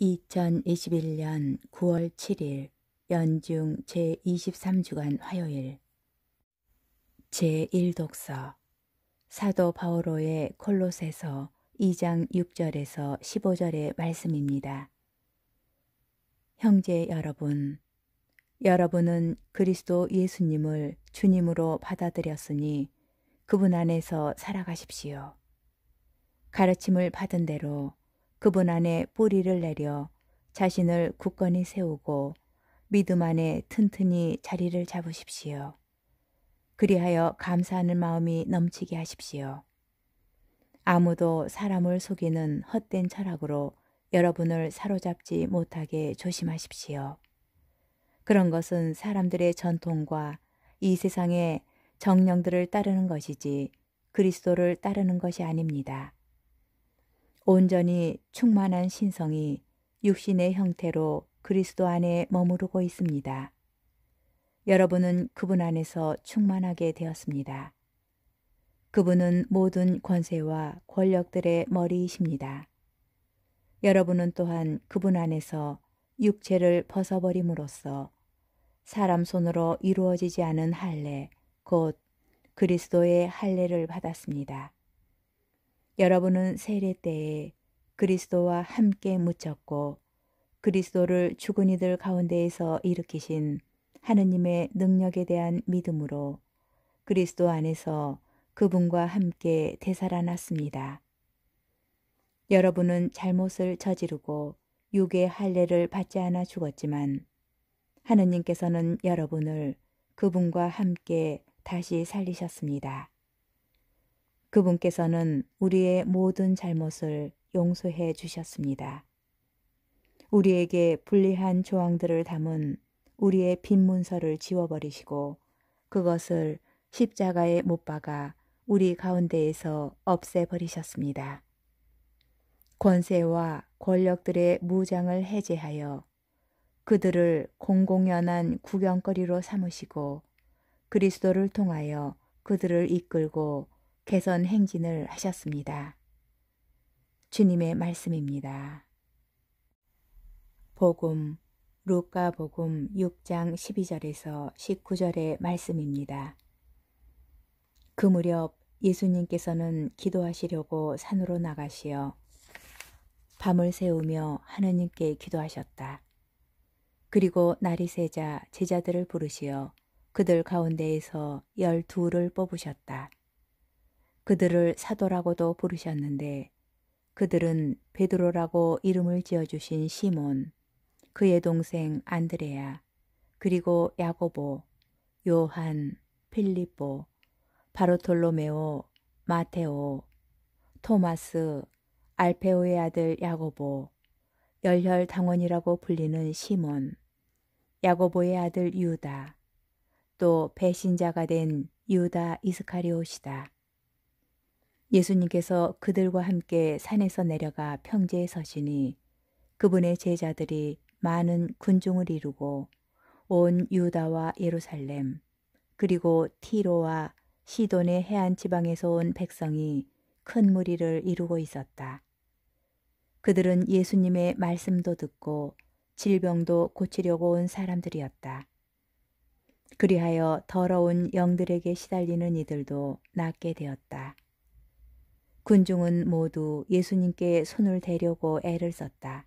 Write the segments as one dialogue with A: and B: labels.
A: 2021년 9월 7일 연중 제23주간 화요일 제1독서 사도 바오로의 콜로세서 2장 6절에서 15절의 말씀입니다. 형제 여러분, 여러분은 그리스도 예수님을 주님으로 받아들였으니 그분 안에서 살아가십시오. 가르침을 받은 대로 그분 안에 뿌리를 내려 자신을 굳건히 세우고 믿음 안에 튼튼히 자리를 잡으십시오. 그리하여 감사하는 마음이 넘치게 하십시오. 아무도 사람을 속이는 헛된 철학으로 여러분을 사로잡지 못하게 조심하십시오. 그런 것은 사람들의 전통과 이 세상의 정령들을 따르는 것이지 그리스도를 따르는 것이 아닙니다. 온전히 충만한 신성이 육신의 형태로 그리스도 안에 머무르고 있습니다. 여러분은 그분 안에서 충만하게 되었습니다. 그분은 모든 권세와 권력들의 머리이십니다. 여러분은 또한 그분 안에서 육체를 벗어버림으로써 사람 손으로 이루어지지 않은 할례, 곧 그리스도의 할례를 받았습니다. 여러분은 세례 때에 그리스도와 함께 묻혔고 그리스도를 죽은 이들 가운데에서 일으키신 하느님의 능력에 대한 믿음으로 그리스도 안에서 그분과 함께 되살아났습니다. 여러분은 잘못을 저지르고 육의 할례를 받지 않아 죽었지만 하느님께서는 여러분을 그분과 함께 다시 살리셨습니다. 그분께서는 우리의 모든 잘못을 용서해 주셨습니다. 우리에게 불리한 조항들을 담은 우리의 빈 문서를 지워버리시고 그것을 십자가에 못 박아 우리 가운데에서 없애버리셨습니다. 권세와 권력들의 무장을 해제하여 그들을 공공연한 구경거리로 삼으시고 그리스도를 통하여 그들을 이끌고 개선 행진을 하셨습니다. 주님의 말씀입니다. 복음 루카 복음 6장 12절에서 19절의 말씀입니다. 그 무렵 예수님께서는 기도하시려고 산으로 나가시어 밤을 새우며 하느님께 기도하셨다. 그리고 날이 새자 제자들을 부르시어 그들 가운데에서 열두를 뽑으셨다. 그들을 사도라고도 부르셨는데 그들은 베드로라고 이름을 지어주신 시몬, 그의 동생 안드레아 그리고 야고보, 요한, 필리뽀, 바로톨로메오, 마테오, 토마스, 알페오의 아들 야고보, 열혈 당원이라고 불리는 시몬, 야고보의 아들 유다, 또 배신자가 된 유다 이스카리오시다 예수님께서 그들과 함께 산에서 내려가 평지에 서시니 그분의 제자들이 많은 군중을 이루고 온 유다와 예루살렘 그리고 티로와 시돈의 해안 지방에서 온 백성이 큰 무리를 이루고 있었다. 그들은 예수님의 말씀도 듣고 질병도 고치려고 온 사람들이었다. 그리하여 더러운 영들에게 시달리는 이들도 낫게 되었다. 군중은 모두 예수님께 손을 대려고 애를 썼다.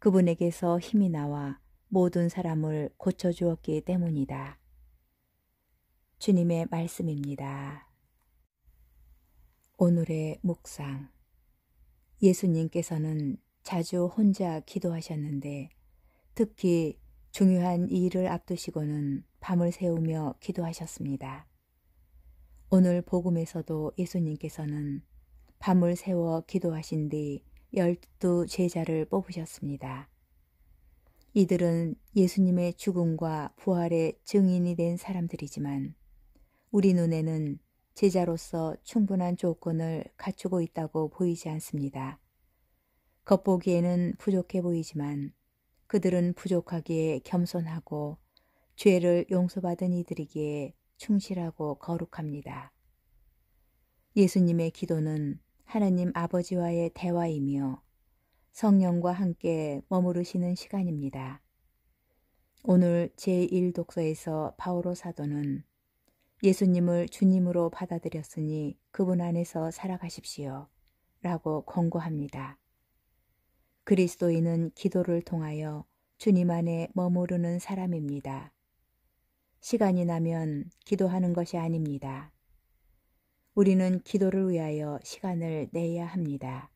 A: 그분에게서 힘이 나와 모든 사람을 고쳐주었기 때문이다. 주님의 말씀입니다. 오늘의 묵상 예수님께서는 자주 혼자 기도하셨는데 특히 중요한 일을 앞두시고는 밤을 새우며 기도하셨습니다. 오늘 복음에서도 예수님께서는 밤을 세워 기도하신 뒤 열두 제자를 뽑으셨습니다. 이들은 예수님의 죽음과 부활의 증인이 된 사람들이지만 우리 눈에는 제자로서 충분한 조건을 갖추고 있다고 보이지 않습니다. 겉보기에는 부족해 보이지만 그들은 부족하기에 겸손하고 죄를 용서받은 이들이기에 충실하고 거룩합니다. 예수님의 기도는 하나님 아버지와의 대화이며 성령과 함께 머무르시는 시간입니다. 오늘 제1독서에서 바오로 사도는 예수님을 주님으로 받아들였으니 그분 안에서 살아가십시오. 라고 권고합니다. 그리스도인은 기도를 통하여 주님 안에 머무르는 사람입니다. 시간이 나면 기도하는 것이 아닙니다. 우리는 기도를 위하여 시간을 내야 합니다.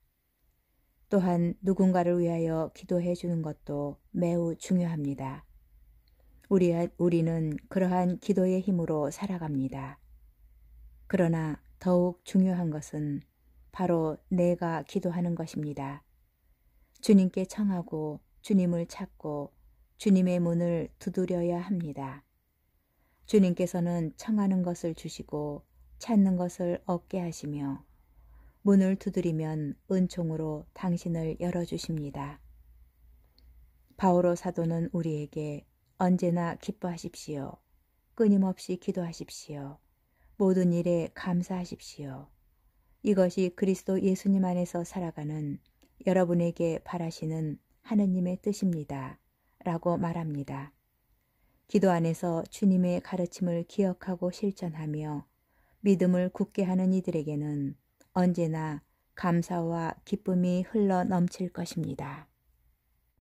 A: 또한 누군가를 위하여 기도해 주는 것도 매우 중요합니다. 우리, 우리는 그러한 기도의 힘으로 살아갑니다. 그러나 더욱 중요한 것은 바로 내가 기도하는 것입니다. 주님께 청하고 주님을 찾고 주님의 문을 두드려야 합니다. 주님께서는 청하는 것을 주시고 찾는 것을 얻게 하시며 문을 두드리면 은총으로 당신을 열어주십니다. 바오로 사도는 우리에게 언제나 기뻐하십시오. 끊임없이 기도하십시오. 모든 일에 감사하십시오. 이것이 그리스도 예수님 안에서 살아가는 여러분에게 바라시는 하느님의 뜻입니다. 라고 말합니다. 기도 안에서 주님의 가르침을 기억하고 실천하며 믿음을 굳게 하는 이들에게는 언제나 감사와 기쁨이 흘러 넘칠 것입니다.